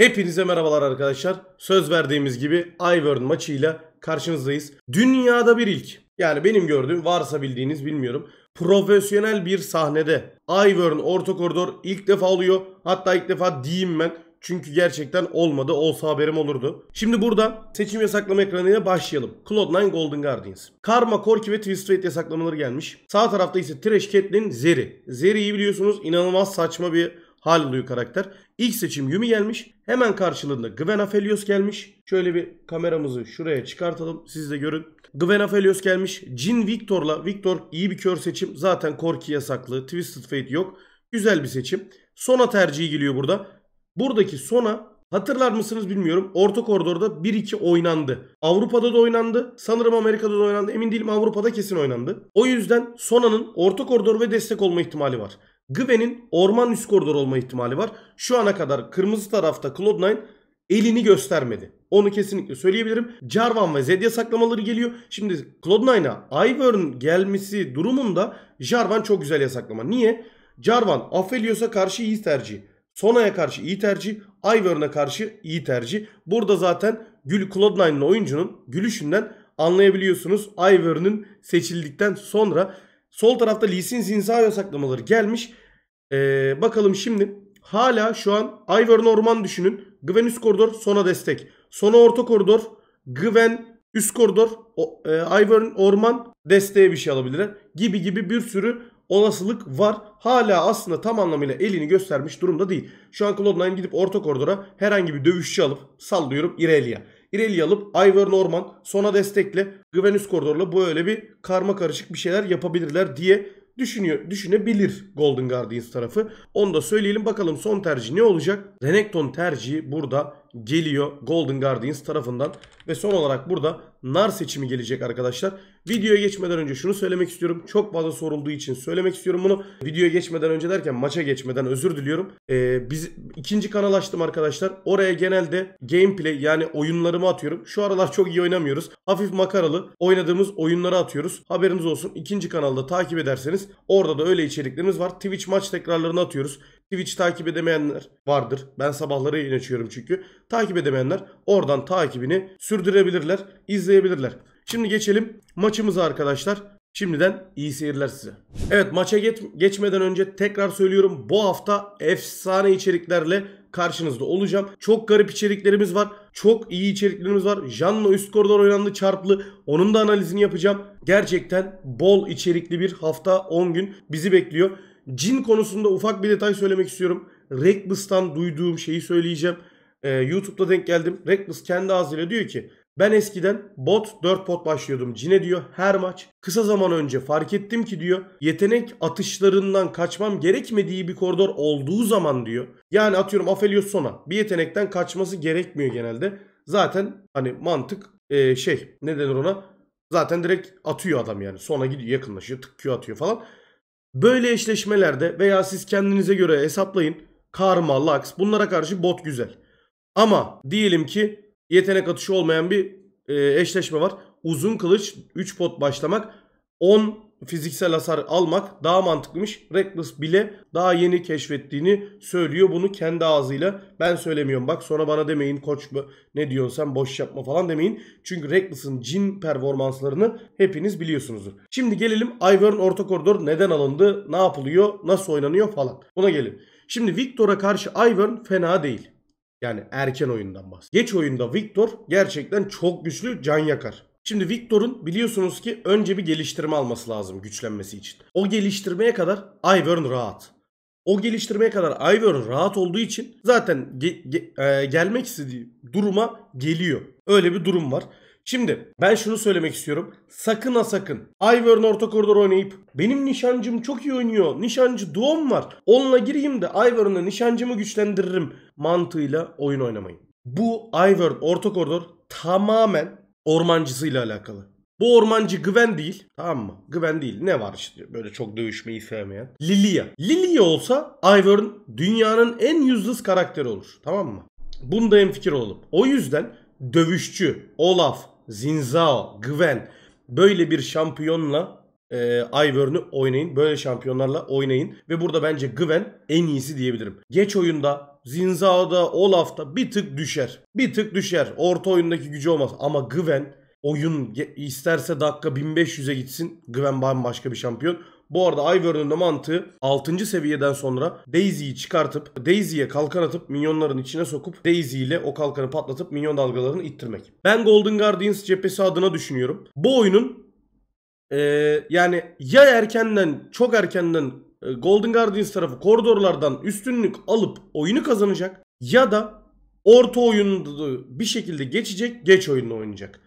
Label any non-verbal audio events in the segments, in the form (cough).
Hepinize merhabalar arkadaşlar. Söz verdiğimiz gibi Ivern maçıyla karşınızdayız. Dünyada bir ilk. Yani benim gördüğüm varsa bildiğiniz bilmiyorum. Profesyonel bir sahnede Ivern orta koridor ilk defa oluyor. Hatta ilk defa diyeyim ben. Çünkü gerçekten olmadı. Olsa haberim olurdu. Şimdi burada seçim yasaklama ekranıyla başlayalım. Cloud9 Golden Guardians. Karma, Korki ve Twist Fate yasaklamaları gelmiş. Sağ tarafta ise Trash Catelyn, Zeri. Zeri'yi biliyorsunuz inanılmaz saçma bir hal karakter. İlk seçim Yumi gelmiş. Hemen karşılığında Gwen Aphelios gelmiş. Şöyle bir kameramızı şuraya çıkartalım. Siz de görün. Gwen Aphelios gelmiş. Jin Victor'la. Victor iyi bir kör seçim. Zaten Korki yasaklı. Twisted Fate yok. Güzel bir seçim. Sona tercihi geliyor burada. Buradaki Sona Hatırlar mısınız bilmiyorum. Orta koridorda 1-2 oynandı. Avrupa'da da oynandı. Sanırım Amerika'da da oynandı. Emin değilim Avrupa'da kesin oynandı. O yüzden Sona'nın orta koridor ve destek olma ihtimali var. Gwen'in orman üst koridor olma ihtimali var. Şu ana kadar kırmızı tarafta Cloud9 elini göstermedi. Onu kesinlikle söyleyebilirim. Jarvan ve Zedia saklamaları geliyor. Şimdi Cloud9'a Ivern gelmesi durumunda Jarvan çok güzel yasaklama. Niye? Jarvan Aphelios'a karşı iyi tercih. Sona'ya karşı iyi tercih. Ivern'a karşı iyi tercih. Burada zaten Gül Cloud9'ın oyuncunun gülüşünden anlayabiliyorsunuz. Ivern'ın seçildikten sonra Sol tarafta Lisin Sin saklamaları gelmiş. Ee, bakalım şimdi. Hala şu an Ivor Norman düşünün. Gwen üst koridor sona destek. Sona orta koridor. Gwen üst koridor. O, e, Ivern Orman desteğe bir şey alabilirler. Gibi gibi bir sürü olasılık var. Hala aslında tam anlamıyla elini göstermiş durumda değil. Şu an Cloud9 gidip orta koridora herhangi bir dövüşçü alıp sallıyorum Irelia. İleri alıp Ivor Norman sona destekle güven üst koridorla böyle bir karma karışık bir şeyler yapabilirler diye düşünüyor, düşünebilir Golden Guardians tarafı. Onu da söyleyelim bakalım son tercih ne olacak? Renekton tercihi burada geliyor Golden Guardians tarafından. Ve son olarak burada nar seçimi gelecek arkadaşlar. Videoya geçmeden önce şunu söylemek istiyorum. Çok fazla sorulduğu için söylemek istiyorum bunu. Videoya geçmeden önce derken maça geçmeden özür diliyorum. Ee, biz ikinci kanal açtım arkadaşlar. Oraya genelde gameplay yani oyunlarımı atıyorum. Şu aralar çok iyi oynamıyoruz. Hafif makaralı oynadığımız oyunları atıyoruz. Haberiniz olsun. ikinci kanalda takip ederseniz orada da öyle içeriklerimiz var. Twitch maç tekrarlarını atıyoruz. Twitch takip edemeyenler vardır. Ben sabahları yayın açıyorum çünkü. Takip edemeyenler oradan takibini sürdürebilirler, izleyebilirler. Şimdi geçelim maçımıza arkadaşlar. Şimdiden iyi seyirler size. Evet maça geç, geçmeden önce tekrar söylüyorum. Bu hafta efsane içeriklerle karşınızda olacağım. Çok garip içeriklerimiz var. Çok iyi içeriklerimiz var. Jan'la üst koridor oynandı çarplı. Onun da analizini yapacağım. Gerçekten bol içerikli bir hafta 10 gün bizi bekliyor. Cin konusunda ufak bir detay söylemek istiyorum. Reckless'tan duyduğum şeyi söyleyeceğim. Ee, YouTube'da denk geldim. Reckless kendi ağzıyla diyor ki ben eskiden bot 4 pot başlıyordum. Cine diyor her maç. Kısa zaman önce fark ettim ki diyor yetenek atışlarından kaçmam gerekmediği bir koridor olduğu zaman diyor. Yani atıyorum Afelios Sona bir yetenekten kaçması gerekmiyor genelde. Zaten hani mantık ee, şey ne denir ona zaten direkt atıyor adam yani. Sona gidiyor yakınlaşıyor tıkıyor atıyor falan. Böyle eşleşmelerde veya siz kendinize göre hesaplayın. Karma, Lux bunlara karşı bot güzel. Ama diyelim ki yetenek atışı olmayan bir e, eşleşme var. Uzun kılıç 3 pot başlamak 10 fiziksel hasar almak daha mantıklıymış. Reckless bile daha yeni keşfettiğini söylüyor. Bunu kendi ağzıyla ben söylemiyorum. Bak sonra bana demeyin koç mu ne diyorsun sen boş yapma falan demeyin. Çünkü Reckless'ın cin performanslarını hepiniz biliyorsunuzdur. Şimdi gelelim Ivern orta koridor neden alındı, ne yapılıyor, nasıl oynanıyor falan. Buna gelin. Şimdi Victor'a karşı Ivern fena değil. Yani erken oyundan bahsediyorum. Geç oyunda Victor gerçekten çok güçlü can yakar. Şimdi Victor'un biliyorsunuz ki önce bir geliştirme alması lazım güçlenmesi için. O geliştirmeye kadar Ivern rahat. O geliştirmeye kadar Ivern rahat olduğu için zaten ge- ge- e- gelmek istediği duruma geliyor. Öyle bir durum var. Şimdi ben şunu söylemek istiyorum. Sakın ha sakın Ivern orta koridor oynayıp benim nişancım çok iyi oynuyor. Nişancı doğum var. Onunla gireyim de Ivern'la nişancımı güçlendiririm mantığıyla oyun oynamayın. Bu Ivern orta koridor tamamen ormancısıyla alakalı. Bu ormancı güven değil. Tamam mı? güven değil. Ne var işte böyle çok dövüşmeyi sevmeyen. Lilia. Lilia olsa Ivern dünyanın en yüzlüz karakteri olur. Tamam mı? Bunda en fikir olalım. O yüzden dövüşçü, Olaf, Zinzao, Gwen böyle bir şampiyonla e, Ivern'ı oynayın. Böyle şampiyonlarla oynayın. Ve burada bence Gwen en iyisi diyebilirim. Geç oyunda Zinzao'da, Olaf'ta bir tık düşer. Bir tık düşer. Orta oyundaki gücü olmaz. Ama Gwen oyun isterse dakika 1500'e gitsin. Gwen bambaşka bir şampiyon. Bu arada Ivern'ın da mantığı 6. seviyeden sonra Daisy'yi çıkartıp Daisy'ye kalkan atıp minyonların içine sokup Daisy ile o kalkanı patlatıp minyon dalgalarını ittirmek. Ben Golden Guardians cephesi adına düşünüyorum. Bu oyunun ee, yani ya erkenden çok erkenden e, Golden Guardians tarafı koridorlardan üstünlük alıp oyunu kazanacak ya da orta oyunu bir şekilde geçecek geç oyunu oynayacak.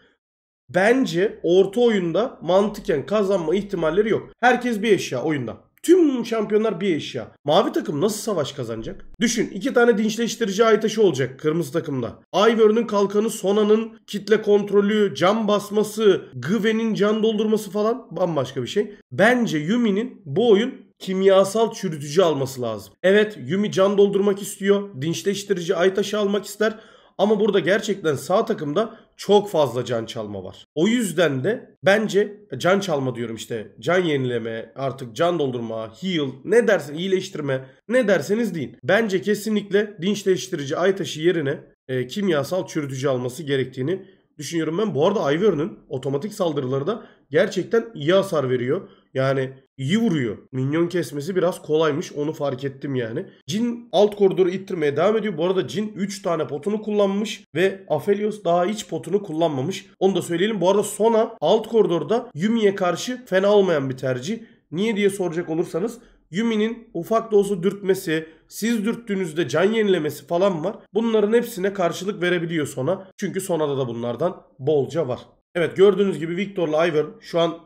Bence orta oyunda mantıken kazanma ihtimalleri yok. Herkes bir eşya oyunda. Tüm şampiyonlar bir eşya. Mavi takım nasıl savaş kazanacak? Düşün iki tane dinçleştirici ay taşı olacak kırmızı takımda. Ivern'ın kalkanı, Sona'nın kitle kontrolü, can basması, Gwen'in can doldurması falan bambaşka bir şey. Bence Yumi'nin bu oyun kimyasal çürütücü alması lazım. Evet Yumi can doldurmak istiyor. Dinçleştirici ay taşı almak ister. Ama burada gerçekten sağ takımda çok fazla can çalma var. O yüzden de bence can çalma diyorum işte can yenileme artık can doldurma heal ne dersin iyileştirme ne derseniz deyin. Bence kesinlikle dinçleştirici ay taşı yerine e, kimyasal çürütücü alması gerektiğini düşünüyorum ben. Bu arada Ivern'ın otomatik saldırıları da gerçekten iyi hasar veriyor. Yani iyi vuruyor. Minyon kesmesi biraz kolaymış onu fark ettim yani. Cin alt koridoru ittirmeye devam ediyor. Bu arada Cin 3 tane potunu kullanmış ve Aphelios daha hiç potunu kullanmamış. Onu da söyleyelim. Bu arada Sona alt koridorda Yumi'ye karşı fena olmayan bir tercih. Niye diye soracak olursanız Yumi'nin ufak da olsa dürtmesi, siz dürttüğünüzde can yenilemesi falan var. Bunların hepsine karşılık verebiliyor Sona. Çünkü Sona'da da bunlardan bolca var. Evet gördüğünüz gibi Victor'la Ivern şu an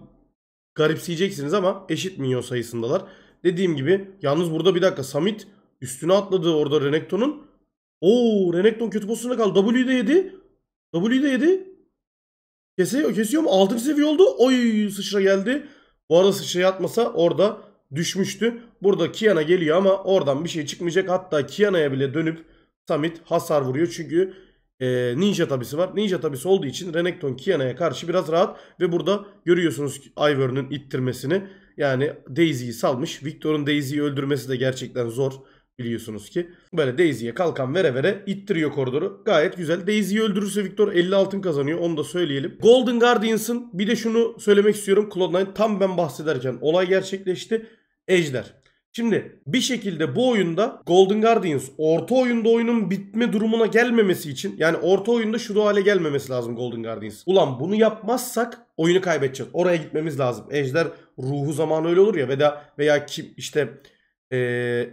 garipseyeceksiniz ama eşit minyon sayısındalar. Dediğim gibi yalnız burada bir dakika Samit üstüne atladı orada Renekton'un. Oo Renekton kötü pozisyonda kaldı. W'de yedi. W'de yedi. Kesiyor, kesiyor mu? 6. seviye oldu. Oy sıçra geldi. Bu arada sıçra atmasa orada düşmüştü. Burada Kiana geliyor ama oradan bir şey çıkmayacak. Hatta Kiana'ya bile dönüp Samit hasar vuruyor. Çünkü e, Ninja tabisi var. Ninja tabisi olduğu için Renekton Kiana'ya karşı biraz rahat ve burada görüyorsunuz Ivern'ın ittirmesini. Yani Daisy'yi salmış. Victor'un Daisy'yi öldürmesi de gerçekten zor biliyorsunuz ki. Böyle Daisy'ye kalkan vere vere ittiriyor koridoru. Gayet güzel. Daisy'yi öldürürse Victor 50 altın kazanıyor. Onu da söyleyelim. Golden Guardians'ın bir de şunu söylemek istiyorum. Cloud9 tam ben bahsederken olay gerçekleşti. Ejder. Şimdi bir şekilde bu oyunda Golden Guardians orta oyunda oyunun bitme durumuna gelmemesi için yani orta oyunda şu hale gelmemesi lazım Golden Guardians. Ulan bunu yapmazsak oyunu kaybedeceğiz. Oraya gitmemiz lazım. Ejder ruhu zamanı öyle olur ya veya veya kim işte ee,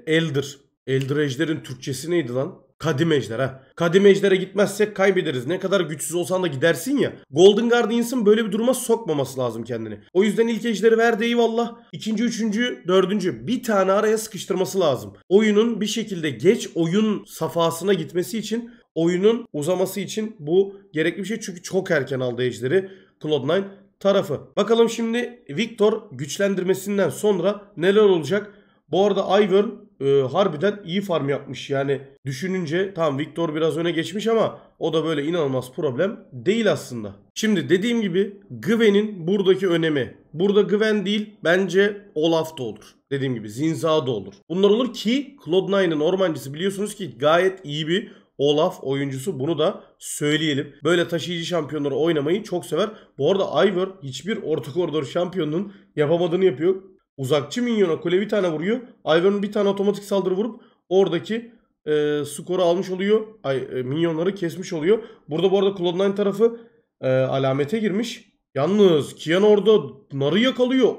Elder Elder Ejder'in Türkçesi neydi lan? Kadim Ejderha. Kadim Ejder'e gitmezsek kaybederiz. Ne kadar güçsüz olsan da gidersin ya. Golden Guardians'ın böyle bir duruma sokmaması lazım kendini. O yüzden ilk Ejder'i verdi eyvallah. İkinci, üçüncü, dördüncü bir tane araya sıkıştırması lazım. Oyunun bir şekilde geç oyun safhasına gitmesi için oyunun uzaması için bu gerekli bir şey. Çünkü çok erken aldı Ejder'i Cloud9 tarafı. Bakalım şimdi Victor güçlendirmesinden sonra neler olacak? Bu arada Ivern e, harbiden iyi farm yapmış. Yani düşününce tamam Victor biraz öne geçmiş ama o da böyle inanılmaz problem değil aslında. Şimdi dediğim gibi Gwen'in buradaki önemi. Burada Gwen değil bence Olaf da olur. Dediğim gibi Zinza da olur. Bunlar olur ki Cloud9'ın ormancısı biliyorsunuz ki gayet iyi bir Olaf oyuncusu bunu da söyleyelim. Böyle taşıyıcı şampiyonları oynamayı çok sever. Bu arada Ivor hiçbir orta koridor şampiyonunun yapamadığını yapıyor. Uzakçı minyona kule bir tane vuruyor. Ivern bir tane otomatik saldırı vurup oradaki e, skoru almış oluyor. Ay, e, minyonları kesmiş oluyor. Burada bu arada Cloud9 tarafı e, alamete girmiş. Yalnız Kian orada narı yakalıyor.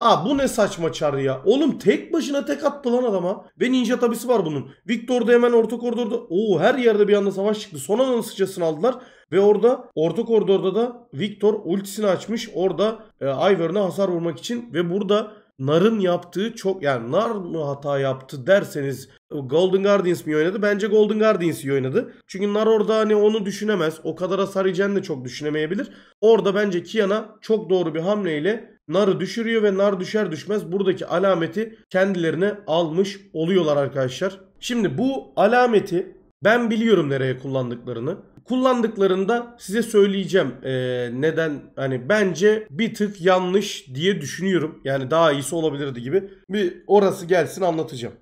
Aa bu ne saçma çar ya. Oğlum tek başına tek attı lan adama. Ve ninja tabisi var bunun. Victor da hemen orta koridorda. Oo her yerde bir anda savaş çıktı. Son anın sıçrasını aldılar. Ve orada orta koridorda da Victor ultisini açmış. Orada e, Ivern'a hasar vurmak için. Ve burada Nar'ın yaptığı çok yani Nar mı hata yaptı derseniz e, Golden Guardians mi oynadı? Bence Golden Guardians iyi oynadı. Çünkü Nar orada hani onu düşünemez. O kadar hasar yiyeceğini de çok düşünemeyebilir. Orada bence Kiana çok doğru bir hamleyle narı düşürüyor ve nar düşer düşmez buradaki alameti kendilerine almış oluyorlar arkadaşlar. Şimdi bu alameti ben biliyorum nereye kullandıklarını. Kullandıklarında size söyleyeceğim ee, neden hani bence bir tık yanlış diye düşünüyorum. Yani daha iyisi olabilirdi gibi. Bir orası gelsin anlatacağım.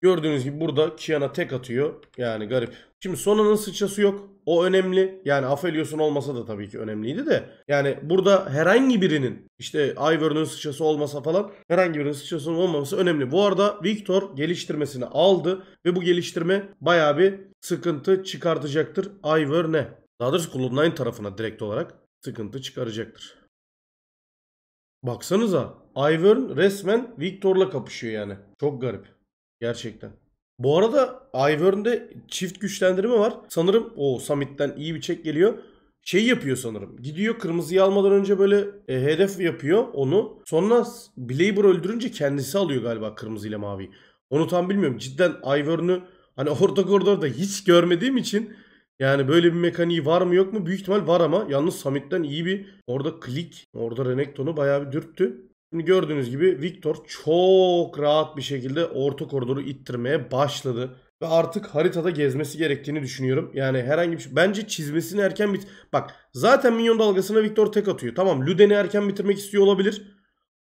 Gördüğünüz gibi burada Kiana tek atıyor. Yani garip. Şimdi Sona'nın sıçrası yok. O önemli. Yani Afelios'un olmasa da tabii ki önemliydi de. Yani burada herhangi birinin işte Ivern'ın sıçrası olmasa falan herhangi birinin sıçrasının olmaması önemli. Bu arada Victor geliştirmesini aldı ve bu geliştirme baya bir sıkıntı çıkartacaktır Ivern'e. Daha doğrusu Cloud9 tarafına direkt olarak sıkıntı çıkaracaktır. Baksanıza Ivern resmen Victor'la kapışıyor yani. Çok garip. Gerçekten. Bu arada Ivern'de çift güçlendirme var. Sanırım o Summit'ten iyi bir çek geliyor şey yapıyor sanırım. Gidiyor kırmızıyı almadan önce böyle e, hedef yapıyor onu. Sonra Blaber öldürünce kendisi alıyor galiba kırmızıyla mavi. Onu tam bilmiyorum. Cidden Ivern'ı hani (laughs) orta koridorda hiç görmediğim için yani böyle bir mekaniği var mı yok mu? Büyük ihtimal var ama yalnız Summit'ten iyi bir orada klik orada Renekton'u bayağı bir dürttü. Şimdi gördüğünüz gibi Victor çok rahat bir şekilde orta koridoru ittirmeye başladı. Ve artık haritada gezmesi gerektiğini düşünüyorum. Yani herhangi bir şey. Bence çizmesini erken bit... Bak zaten minyon dalgasına Victor tek atıyor. Tamam Luden'i erken bitirmek istiyor olabilir.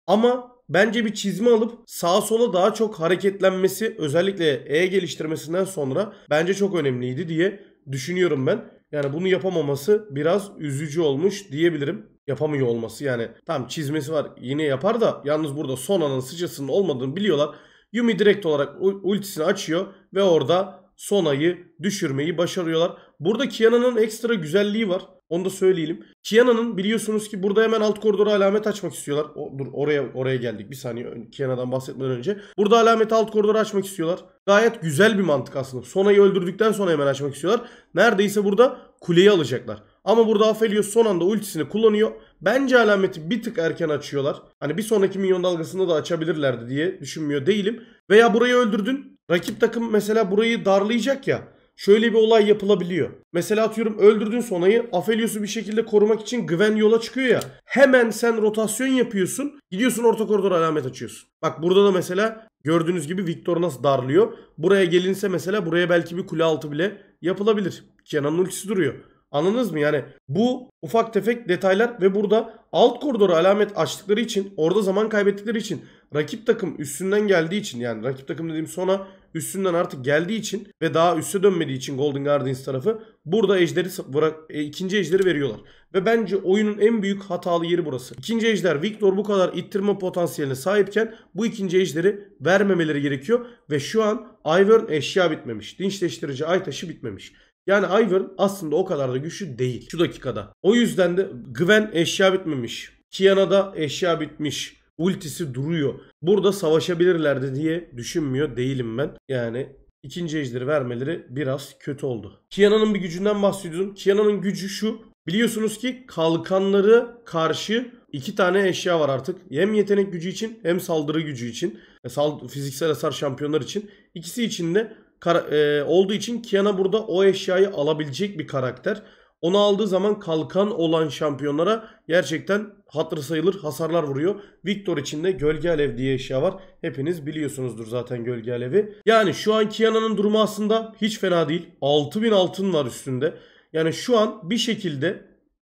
Ama bence bir çizme alıp sağa sola daha çok hareketlenmesi özellikle E geliştirmesinden sonra bence çok önemliydi diye düşünüyorum ben. Yani bunu yapamaması biraz üzücü olmuş diyebilirim yapamıyor olması yani. Tam çizmesi var yine yapar da yalnız burada Sona'nın sıcasının olmadığını biliyorlar. Yumi direkt olarak ultisini açıyor ve orada Sona'yı düşürmeyi başarıyorlar. Burada Kiana'nın ekstra güzelliği var. Onu da söyleyelim. Kiana'nın biliyorsunuz ki burada hemen alt koridora alamet açmak istiyorlar. O, dur oraya oraya geldik bir saniye Kiana'dan bahsetmeden önce. Burada alameti alt koridora açmak istiyorlar. Gayet güzel bir mantık aslında. Sona'yı öldürdükten sonra hemen açmak istiyorlar. Neredeyse burada kuleyi alacaklar. Ama burada Aphelios son anda ultisini kullanıyor. Bence alameti bir tık erken açıyorlar. Hani bir sonraki milyon dalgasında da açabilirlerdi diye düşünmüyor değilim. Veya burayı öldürdün. Rakip takım mesela burayı darlayacak ya. Şöyle bir olay yapılabiliyor. Mesela atıyorum öldürdün sonayı. Aphelios'u bir şekilde korumak için Gwen yola çıkıyor ya. Hemen sen rotasyon yapıyorsun. Gidiyorsun orta koridor alamet açıyorsun. Bak burada da mesela gördüğünüz gibi Victor nasıl darlıyor. Buraya gelinse mesela buraya belki bir kule altı bile yapılabilir. Kenan'ın ultisi duruyor. Anladınız mı? Yani bu ufak tefek detaylar ve burada alt koridoru alamet açtıkları için orada zaman kaybettikleri için rakip takım üstünden geldiği için yani rakip takım dediğim sona üstünden artık geldiği için ve daha üste dönmediği için Golden Guardians tarafı burada ejderi bırak, e, ikinci ejderi veriyorlar. Ve bence oyunun en büyük hatalı yeri burası. İkinci ejder Victor bu kadar ittirme potansiyeline sahipken bu ikinci ejderi vermemeleri gerekiyor. Ve şu an Ivern eşya bitmemiş. Dinçleştirici ay taşı bitmemiş. Yani Ivern aslında o kadar da güçlü değil şu dakikada. O yüzden de Gwen eşya bitmemiş. Kiana da eşya bitmiş. Ultisi duruyor. Burada savaşabilirlerdi diye düşünmüyor değilim ben. Yani ikinci ejderi vermeleri biraz kötü oldu. Kiana'nın bir gücünden bahsediyordum. Kiana'nın gücü şu. Biliyorsunuz ki kalkanları karşı iki tane eşya var artık. Hem yetenek gücü için hem saldırı gücü için. E, sal fiziksel hasar şampiyonlar için. İkisi için de e, olduğu için Kiana burada o eşyayı alabilecek bir karakter. Onu aldığı zaman kalkan olan şampiyonlara gerçekten hatır sayılır hasarlar vuruyor. Victor için de gölge alev diye eşya var. Hepiniz biliyorsunuzdur zaten gölge alevi. Yani şu an Kiana'nın durumu aslında hiç fena değil. 6000 altın var üstünde. Yani şu an bir şekilde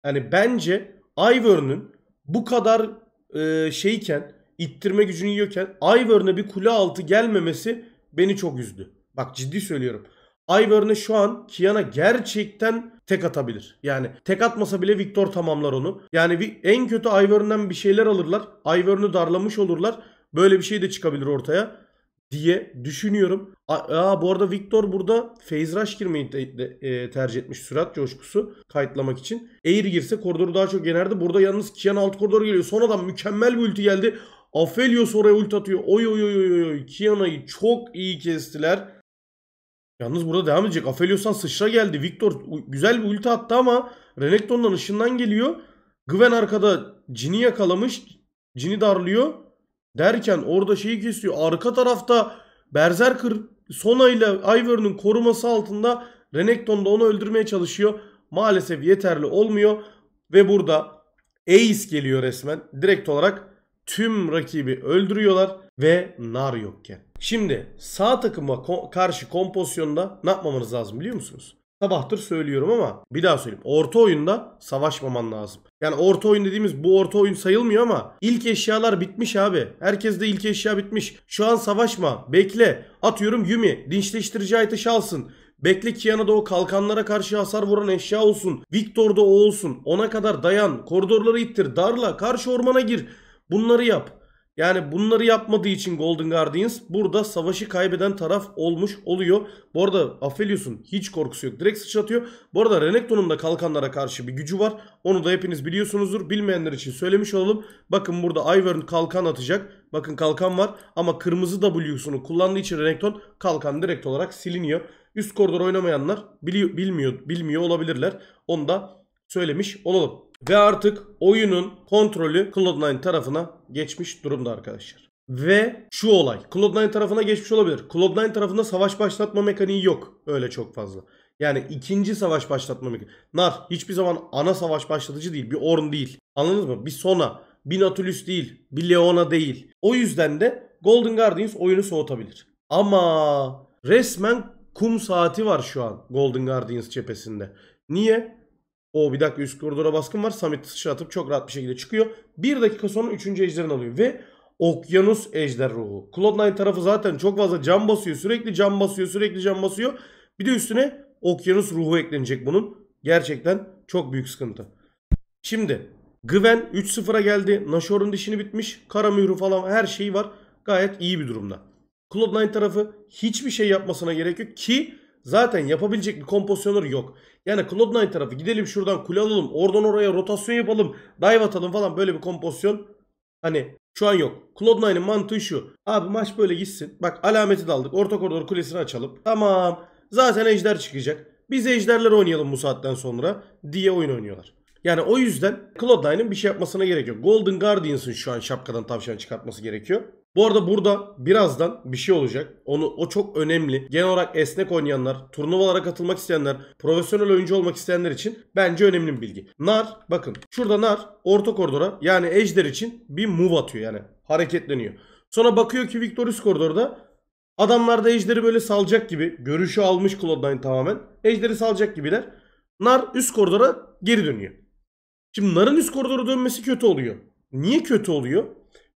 yani bence Ivern'ın bu kadar e, şeyken ittirme gücünü yiyorken Ivern'a bir kule altı gelmemesi beni çok üzdü. Bak ciddi söylüyorum. Ivern'ı şu an Kiana gerçekten tek atabilir. Yani tek atmasa bile Victor tamamlar onu. Yani en kötü Ivern'den bir şeyler alırlar. Ivern'ı darlamış olurlar. Böyle bir şey de çıkabilir ortaya diye düşünüyorum. Aa, bu arada Victor burada phase rush girmeyi de, de, e, tercih etmiş sürat coşkusu kayıtlamak için. Air girse koridoru daha çok yenerdi. Burada yalnız Kiana alt koridor geliyor. Sonradan mükemmel bir ulti geldi. Aphelios oraya ulti atıyor. Oy oy oy oy oy. Kiana'yı çok iyi kestiler. Yalnız burada devam edecek. Aphelios'tan sıçra geldi. Victor güzel bir ulti attı ama Renekton'dan ışından geliyor. Gwen arkada Jin'i yakalamış. Jin'i darlıyor. Derken orada şeyi kesiyor. Arka tarafta Berserker Sona ile Ivor'un koruması altında Renekton da onu öldürmeye çalışıyor. Maalesef yeterli olmuyor. Ve burada Ace geliyor resmen. Direkt olarak tüm rakibi öldürüyorlar ve nar yokken. Şimdi sağ takıma ko karşı kompozisyonda ne yapmamanız lazım biliyor musunuz? Sabahtır söylüyorum ama bir daha söyleyeyim. Orta oyunda savaşmaman lazım. Yani orta oyun dediğimiz bu orta oyun sayılmıyor ama ilk eşyalar bitmiş abi. Herkes de ilk eşya bitmiş. Şu an savaşma. Bekle. Atıyorum Yumi. Dinçleştirici ateşi alsın. Bekle Kiana'da o kalkanlara karşı hasar vuran eşya olsun. Victor'da o olsun. Ona kadar dayan. Koridorları ittir. Darla. Karşı ormana gir. Bunları yap. Yani bunları yapmadığı için Golden Guardians burada savaşı kaybeden taraf olmuş oluyor. Bu arada Aphelios'un hiç korkusu yok. Direkt sıçratıyor. Bu arada Renekton'un da kalkanlara karşı bir gücü var. Onu da hepiniz biliyorsunuzdur. Bilmeyenler için söylemiş olalım. Bakın burada Ivern kalkan atacak. Bakın kalkan var ama kırmızı W'sunu kullandığı için Renekton kalkan direkt olarak siliniyor. Üst koridor oynamayanlar biliyor, bilmiyor, bilmiyor olabilirler. Onu da söylemiş olalım. Ve artık oyunun kontrolü Cloud9 tarafına geçmiş durumda arkadaşlar. Ve şu olay Cloud9 tarafına geçmiş olabilir. Cloud9 tarafında savaş başlatma mekaniği yok öyle çok fazla. Yani ikinci savaş başlatma mekaniği. Nar hiçbir zaman ana savaş başlatıcı değil. Bir Orn değil. Anladınız mı? Bir Sona, bir Nautilus değil, bir Leona değil. O yüzden de Golden Guardians oyunu soğutabilir. Ama resmen kum saati var şu an Golden Guardians cephesinde. Niye? O bir dakika üst koridora baskın var. Summit sıçra atıp çok rahat bir şekilde çıkıyor. Bir dakika sonra üçüncü ejderini alıyor ve Okyanus Ejder Ruhu. Cloud9 tarafı zaten çok fazla cam basıyor. Sürekli cam basıyor. Sürekli cam basıyor. Bir de üstüne Okyanus Ruhu eklenecek bunun. Gerçekten çok büyük sıkıntı. Şimdi Gwen 3-0'a geldi. Nashor'un dişini bitmiş. Kara mührü falan her şeyi var. Gayet iyi bir durumda. Cloud9 tarafı hiçbir şey yapmasına gerek yok ki Zaten yapabilecek bir kompozisyonları yok. Yani Cloud9 tarafı gidelim şuradan kule alalım. Oradan oraya rotasyon yapalım. Dive atalım falan böyle bir kompozisyon. Hani şu an yok. Cloud9'ın mantığı şu. Abi maç böyle gitsin. Bak alameti de aldık. Orta koridor kulesini açalım. Tamam. Zaten ejder çıkacak. Biz ejderler oynayalım bu saatten sonra diye oyun oynuyorlar. Yani o yüzden Cloud9'ın bir şey yapmasına gerek yok. Golden Guardians'ın şu an şapkadan tavşan çıkartması gerekiyor. Bu arada burada birazdan bir şey olacak. Onu o çok önemli. Genel olarak esnek oynayanlar, turnuvalara katılmak isteyenler, profesyonel oyuncu olmak isteyenler için bence önemli bir bilgi. Nar bakın şurada Nar orta koridora yani Ejder için bir move atıyor yani hareketleniyor. Sonra bakıyor ki Victorious koridorda adamlar da Ejder'i böyle salacak gibi görüşü almış cloud tamamen. Ejder'i salacak gibiler. Nar üst koridora geri dönüyor. Şimdi Nar'ın üst koridora dönmesi kötü oluyor. Niye kötü oluyor?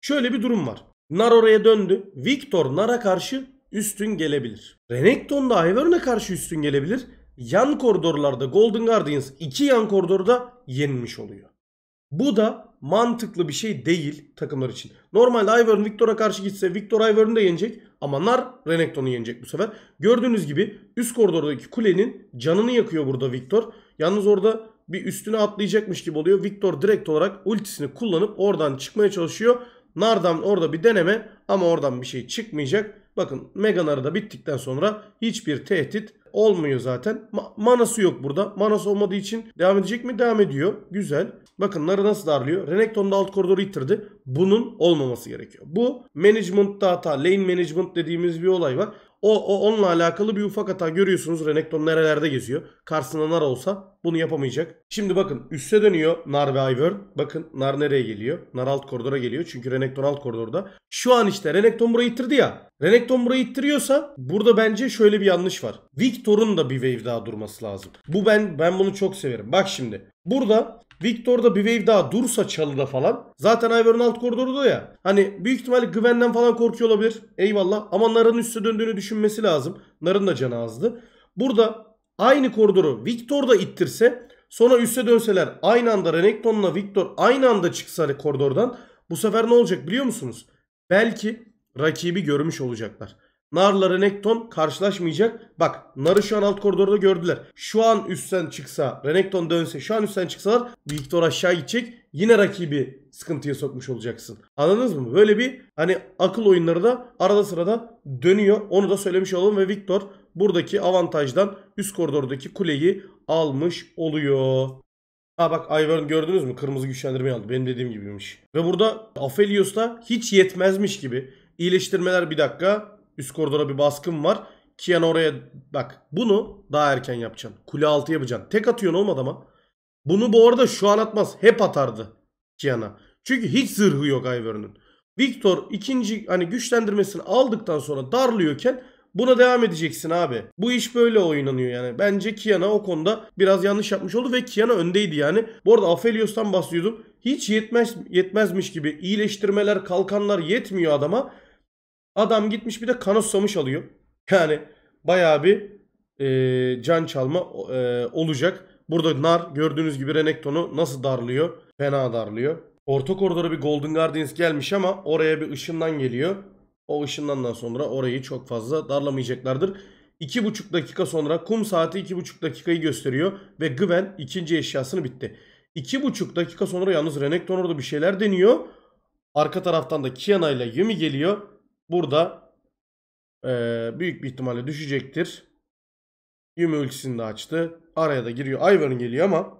Şöyle bir durum var. Nar oraya döndü. Victor Nar'a karşı üstün gelebilir. Renekton da Iverne karşı üstün gelebilir. Yan koridorlarda Golden Guardians iki yan koridorda yenilmiş oluyor. Bu da mantıklı bir şey değil takımlar için. Normalde Ivern Victor'a karşı gitse Victor Ivern'ı da yenecek ama Nar Renekton'u yenecek bu sefer. Gördüğünüz gibi üst koridordaki kulenin canını yakıyor burada Victor. Yalnız orada bir üstüne atlayacakmış gibi oluyor. Victor direkt olarak ultisini kullanıp oradan çıkmaya çalışıyor. Nardan orada bir deneme ama oradan bir şey çıkmayacak. Bakın Meganar'ı da bittikten sonra hiçbir tehdit olmuyor zaten. Ma manası yok burada. Manası olmadığı için devam edecek mi? Devam ediyor. Güzel. Bakın Nar'ı nasıl darlıyor? Renekton'da alt koridoru yitirdi. Bunun olmaması gerekiyor. Bu management hata, lane management dediğimiz bir olay var. O, o onunla alakalı bir ufak hata görüyorsunuz. Renekton nerelerde geziyor. Karşısında Nar olsa bunu yapamayacak. Şimdi bakın üste dönüyor Nar ve Ivern. Bakın Nar nereye geliyor? Nar alt koridora geliyor. Çünkü Renekton alt koridorda. Şu an işte Renekton burayı ittirdi ya. Renekton burayı ittiriyorsa burada bence şöyle bir yanlış var. Victor'un da bir wave daha durması lazım. Bu ben ben bunu çok severim. Bak şimdi. Burada Victor'da bir wave daha dursa çalıda falan. Zaten Ivor'un alt koridoru ya. Hani büyük ihtimalle güvenden falan korkuyor olabilir. Eyvallah. Ama Nar'ın üste döndüğünü düşünmesi lazım. Nar'ın da canı azdı. Burada aynı koridoru Victor da ittirse sonra üste dönseler aynı anda Renekton'la Victor aynı anda çıksa hani koridordan bu sefer ne olacak biliyor musunuz? Belki rakibi görmüş olacaklar. Narla Renekton karşılaşmayacak. Bak Nar'ı şu an alt koridorda gördüler. Şu an üstten çıksa Renekton dönse şu an üstten çıksalar Victor aşağı gidecek. Yine rakibi sıkıntıya sokmuş olacaksın. Anladınız mı? Böyle bir hani akıl oyunları da arada sırada dönüyor. Onu da söylemiş olalım ve Victor buradaki avantajdan üst koridordaki kuleyi almış oluyor. Ha bak Ivern gördünüz mü? Kırmızı güçlendirmeyi aldı. Benim dediğim gibiymiş. Ve burada Aphelios da hiç yetmezmiş gibi. İyileştirmeler bir dakika. Üst koridora bir baskın var. Kian oraya bak bunu daha erken yapacaksın. Kule altı yapacaksın. Tek atıyorsun olmadı ama. Bunu bu arada şu an atmaz. Hep atardı Kian'a. Çünkü hiç zırhı yok Ivern'ın. Victor ikinci hani güçlendirmesini aldıktan sonra darlıyorken buna devam edeceksin abi. Bu iş böyle oynanıyor yani. Bence Kiana o konuda biraz yanlış yapmış oldu ve Kiana öndeydi yani. Bu arada Aphelios'tan bahsediyordum. Hiç yetmez yetmezmiş gibi iyileştirmeler, kalkanlar yetmiyor adama. Adam gitmiş bir de kanıksamış alıyor. Yani bayağı bir e, can çalma e, olacak. Burada Nar gördüğünüz gibi Renekton'u nasıl darlıyor? Fena darlıyor. Orta koridora bir Golden Guardians gelmiş ama oraya bir ışından geliyor. O ışından sonra orayı çok fazla darlamayacaklardır. 2,5 dakika sonra kum saati 2,5 dakikayı gösteriyor ve Gwen ikinci eşyasını bitti. 2,5 dakika sonra yalnız Renekton orada bir şeyler deniyor. Arka taraftan da Kiana ile Yumi geliyor Burada e, büyük bir ihtimalle düşecektir. Yume ultisini de açtı. Araya da giriyor. Ivan geliyor ama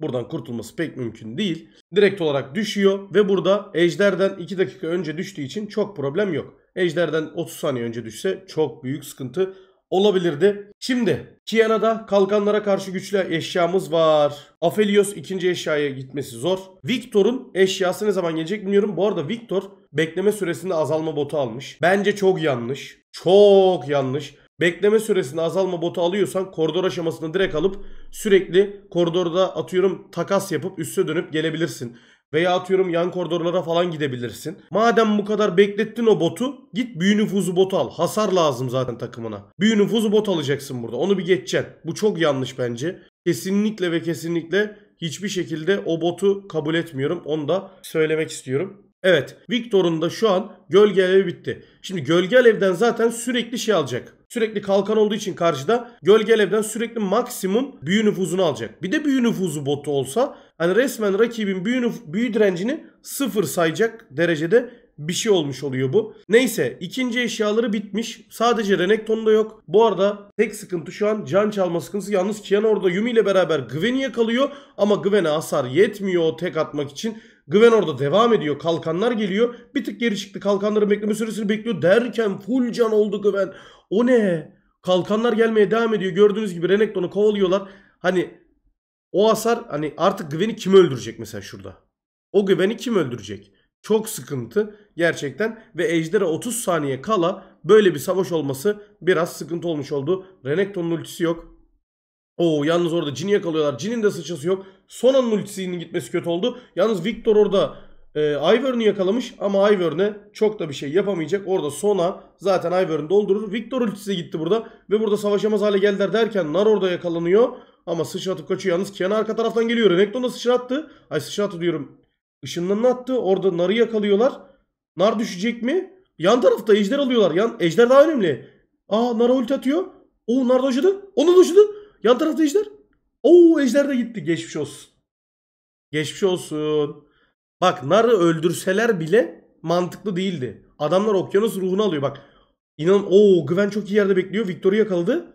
buradan kurtulması pek mümkün değil. Direkt olarak düşüyor ve burada Ejder'den 2 dakika önce düştüğü için çok problem yok. Ejder'den 30 saniye önce düşse çok büyük sıkıntı olabilirdi. Şimdi Kiana'da kalkanlara karşı güçlü eşyamız var. Afelios ikinci eşyaya gitmesi zor. Victor'un eşyası ne zaman gelecek bilmiyorum. Bu arada Victor bekleme süresinde azalma botu almış. Bence çok yanlış. Çok yanlış. Bekleme süresinde azalma botu alıyorsan koridor aşamasını direkt alıp sürekli koridorda atıyorum takas yapıp üste dönüp gelebilirsin. Veya atıyorum yan koridorlara falan gidebilirsin. Madem bu kadar beklettin o botu git büyü nüfuzu botu al. Hasar lazım zaten takımına. Büyü nüfuzu bot alacaksın burada. Onu bir geçeceksin. Bu çok yanlış bence. Kesinlikle ve kesinlikle hiçbir şekilde o botu kabul etmiyorum. Onu da söylemek istiyorum. Evet Victor'un da şu an gölge alevi bitti. Şimdi gölge alevden zaten sürekli şey alacak. Sürekli kalkan olduğu için karşıda gölge alevden sürekli maksimum büyü nüfuzunu alacak. Bir de büyü nüfuzu botu olsa hani resmen rakibin büyü, büyü direncini sıfır sayacak derecede bir şey olmuş oluyor bu. Neyse ikinci eşyaları bitmiş. Sadece da yok. Bu arada tek sıkıntı şu an can çalma sıkıntısı. Yalnız Kian orada Yumi ile beraber Gwen'i yakalıyor. Ama Gwen'e hasar yetmiyor o tek atmak için. Güven orada devam ediyor. Kalkanlar geliyor. Bir tık geri çıktı. Kalkanların bekleme süresini bekliyor. Derken full can oldu Güven. O ne? Kalkanlar gelmeye devam ediyor. Gördüğünüz gibi Renekton'u kovalıyorlar. Hani o hasar hani artık Güven'i kim öldürecek mesela şurada? O Güven'i kim öldürecek? Çok sıkıntı gerçekten ve Ejder'e 30 saniye kala böyle bir savaş olması biraz sıkıntı olmuş oldu. Renekton'un ultisi yok. Oo yalnız orada Jin'i yakalıyorlar. Jin'in de sıçrası yok. Sonanın ultisinin gitmesi kötü oldu. Yalnız Victor orada e, Ivern'ı yakalamış ama Ivern'e çok da bir şey yapamayacak. Orada Sona zaten Ivern'ı doldurur. Victor ultisi gitti burada ve burada savaşamaz hale geldiler derken Nar orada yakalanıyor. Ama sıçratıp kaçıyor. Yalnız Kiana arka taraftan geliyor. Renekton da sıçrattı. Ay sıçrattı diyorum. Işınlarını attı. Orada Nar'ı yakalıyorlar. Nar düşecek mi? Yan tarafta ejder alıyorlar. Yan, ejder daha önemli. Aa Nar'a ulti atıyor. O Nar dojladı. Onu dojladı. Yan tarafta ejder. Oo ejder de gitti. Geçmiş olsun. Geçmiş olsun. Bak narı öldürseler bile mantıklı değildi. Adamlar okyanus ruhunu alıyor bak. inan o güven çok iyi yerde bekliyor. Victor'u yakaladı.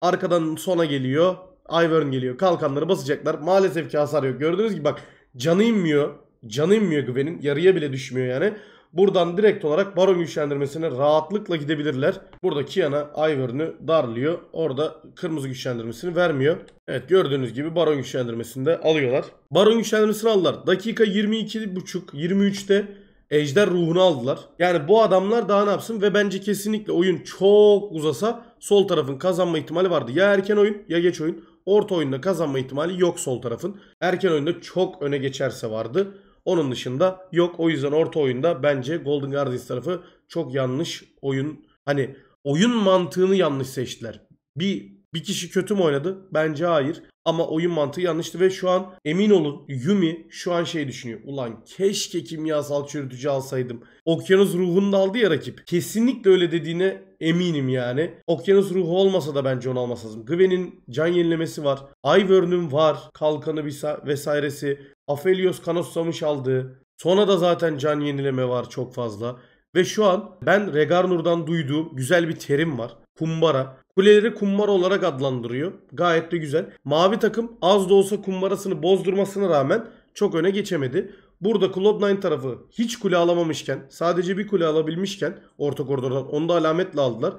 Arkadan sona geliyor. Ivern geliyor. Kalkanları basacaklar. Maalesef ki hasar yok. Gördüğünüz gibi bak canı inmiyor. Canı inmiyor Gwen'in. Yarıya bile düşmüyor yani. Buradan direkt olarak baron güçlendirmesine rahatlıkla gidebilirler. Burada Kiana Ivern'ı darlıyor. Orada kırmızı güçlendirmesini vermiyor. Evet gördüğünüz gibi baron güçlendirmesini de alıyorlar. Baron güçlendirmesini aldılar. Dakika 22.5 23'te Ejder ruhunu aldılar. Yani bu adamlar daha ne yapsın ve bence kesinlikle oyun çok uzasa sol tarafın kazanma ihtimali vardı. Ya erken oyun ya geç oyun. Orta oyunda kazanma ihtimali yok sol tarafın. Erken oyunda çok öne geçerse vardı. Onun dışında yok. O yüzden orta oyunda bence Golden Guardians tarafı çok yanlış oyun. Hani oyun mantığını yanlış seçtiler. Bir bir kişi kötü mü oynadı? Bence hayır. Ama oyun mantığı yanlıştı ve şu an emin olun Yumi şu an şey düşünüyor. Ulan keşke kimyasal çürütücü alsaydım. Okyanus ruhunu da aldı ya rakip. Kesinlikle öyle dediğine eminim yani. Okyanus ruhu olmasa da bence onu alması lazım. Gwen'in can yenilemesi var. Ivern'ın var. Kalkanı vesairesi. Aphelios Kanossamış aldı. Sonra da zaten can yenileme var çok fazla. Ve şu an ben Regarnur'dan duyduğum güzel bir terim var. Kumbara. Kuleleri kummar olarak adlandırıyor. Gayet de güzel. Mavi takım az da olsa kumbarasını bozdurmasına rağmen çok öne geçemedi. Burada Cloud9 tarafı hiç kule alamamışken sadece bir kule alabilmişken orta koridordan onu da alametle aldılar.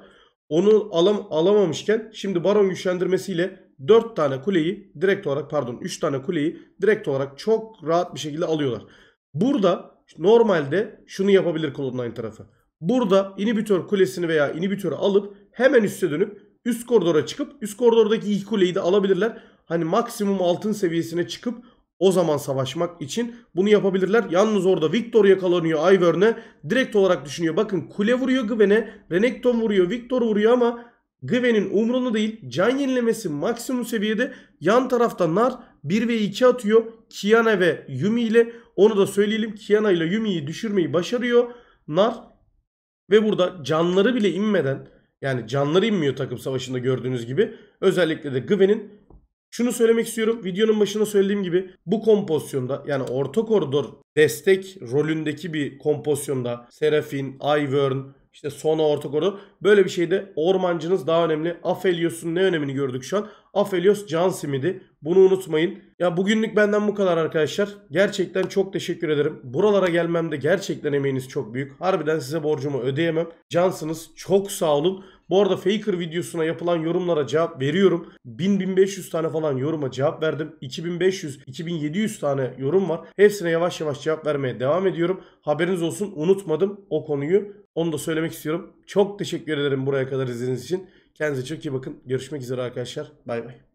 Onu alam alamamışken şimdi baron güçlendirmesiyle 4 tane kuleyi direkt olarak pardon 3 tane kuleyi direkt olarak çok rahat bir şekilde alıyorlar. Burada normalde şunu yapabilir Cloud9 tarafı. Burada inhibitor kulesini veya inhibitörü alıp hemen üste dönüp üst koridora çıkıp üst koridordaki iki kuleyi de alabilirler. Hani maksimum altın seviyesine çıkıp o zaman savaşmak için bunu yapabilirler. Yalnız orada Victor yakalanıyor Ivern'e. Direkt olarak düşünüyor. Bakın kule vuruyor Gwen'e. Renekton vuruyor. Victor vuruyor ama Gwen'in umrunu değil. Can yenilemesi maksimum seviyede. Yan tarafta Nar 1 ve 2 atıyor. Kiana ve Yumi ile. Onu da söyleyelim. Kiana ile Yumi'yi düşürmeyi başarıyor. Nar ve burada canları bile inmeden yani canları inmiyor takım savaşında gördüğünüz gibi. Özellikle de Gwen'in şunu söylemek istiyorum. Videonun başında söylediğim gibi bu kompozisyonda yani orta koridor destek rolündeki bir kompozisyonda Serafin, Ivern, işte Sona orta koridor böyle bir şeyde ormancınız daha önemli. Afelios'un ne önemini gördük şu an. Afelios can simidi. Bunu unutmayın. Ya bugünlük benden bu kadar arkadaşlar. Gerçekten çok teşekkür ederim. Buralara gelmemde gerçekten emeğiniz çok büyük. Harbiden size borcumu ödeyemem. Cansınız. Çok sağ olun. Bu arada Faker videosuna yapılan yorumlara cevap veriyorum. 1000-1500 tane falan yoruma cevap verdim. 2500-2700 tane yorum var. Hepsine yavaş yavaş cevap vermeye devam ediyorum. Haberiniz olsun unutmadım o konuyu. Onu da söylemek istiyorum. Çok teşekkür ederim buraya kadar izlediğiniz için. Kendinize çok iyi bakın. Görüşmek üzere arkadaşlar. Bay bay.